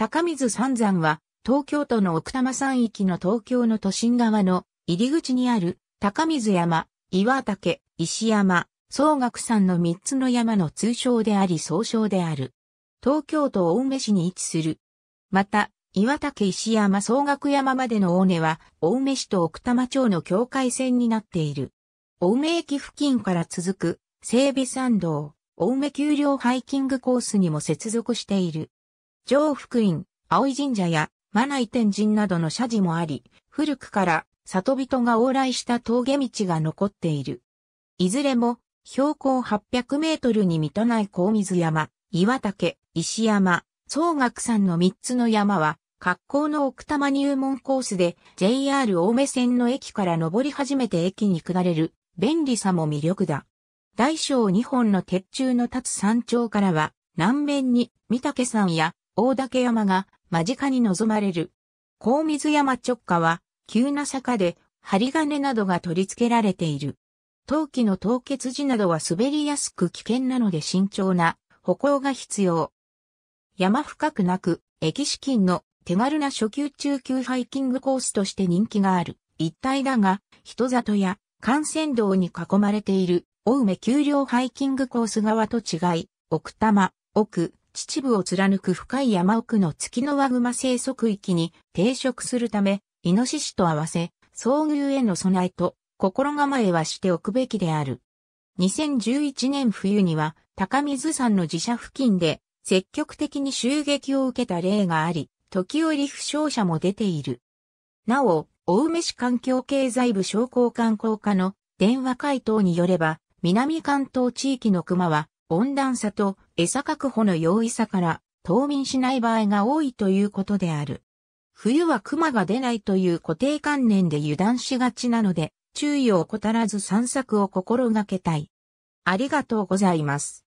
高水三山は、東京都の奥多摩山域の東京の都心側の入り口にある高水山、岩岳、石山、総岳山の三つの山の通称であり総称である。東京都青梅市に位置する。また、岩岳石山総岳山までの大根は、青梅市と奥多摩町の境界線になっている。青梅駅付近から続く、整備山道、青梅丘陵ハイキングコースにも接続している。上福院、青井神社や、マナイ天神などの社寺もあり、古くから里人が往来した峠道が残っている。いずれも、標高800メートルに満たない高水山、岩竹、石山、総岳山の3つの山は、格好の奥多摩入門コースで JR 青梅線の駅から登り始めて駅に下れる便利さも魅力だ。大小2本の鉄柱の立つ山頂からは南面に三岳山や大岳山が間近に望まれる。高水山直下は急な坂で針金などが取り付けられている。陶器の凍結時などは滑りやすく危険なので慎重な歩行が必要。山深くなく、駅資金の手軽な初級中級ハイキングコースとして人気がある一帯だが、人里や幹線道に囲まれている青梅丘陵ハイキングコース側と違い、奥多摩、奥、秩父を貫く深い山奥の月の輪熊生息域に抵触するため、イノシシと合わせ、遭遇への備えと心構えはしておくべきである。2011年冬には高水山の自社付近で積極的に襲撃を受けた例があり、時折負傷者も出ている。なお、青梅市環境経済部商工観光課の電話回答によれば、南関東地域の熊は温暖さと餌確保の容易さから冬眠しない場合が多いということである。冬は熊が出ないという固定観念で油断しがちなので注意を怠らず散策を心がけたい。ありがとうございます。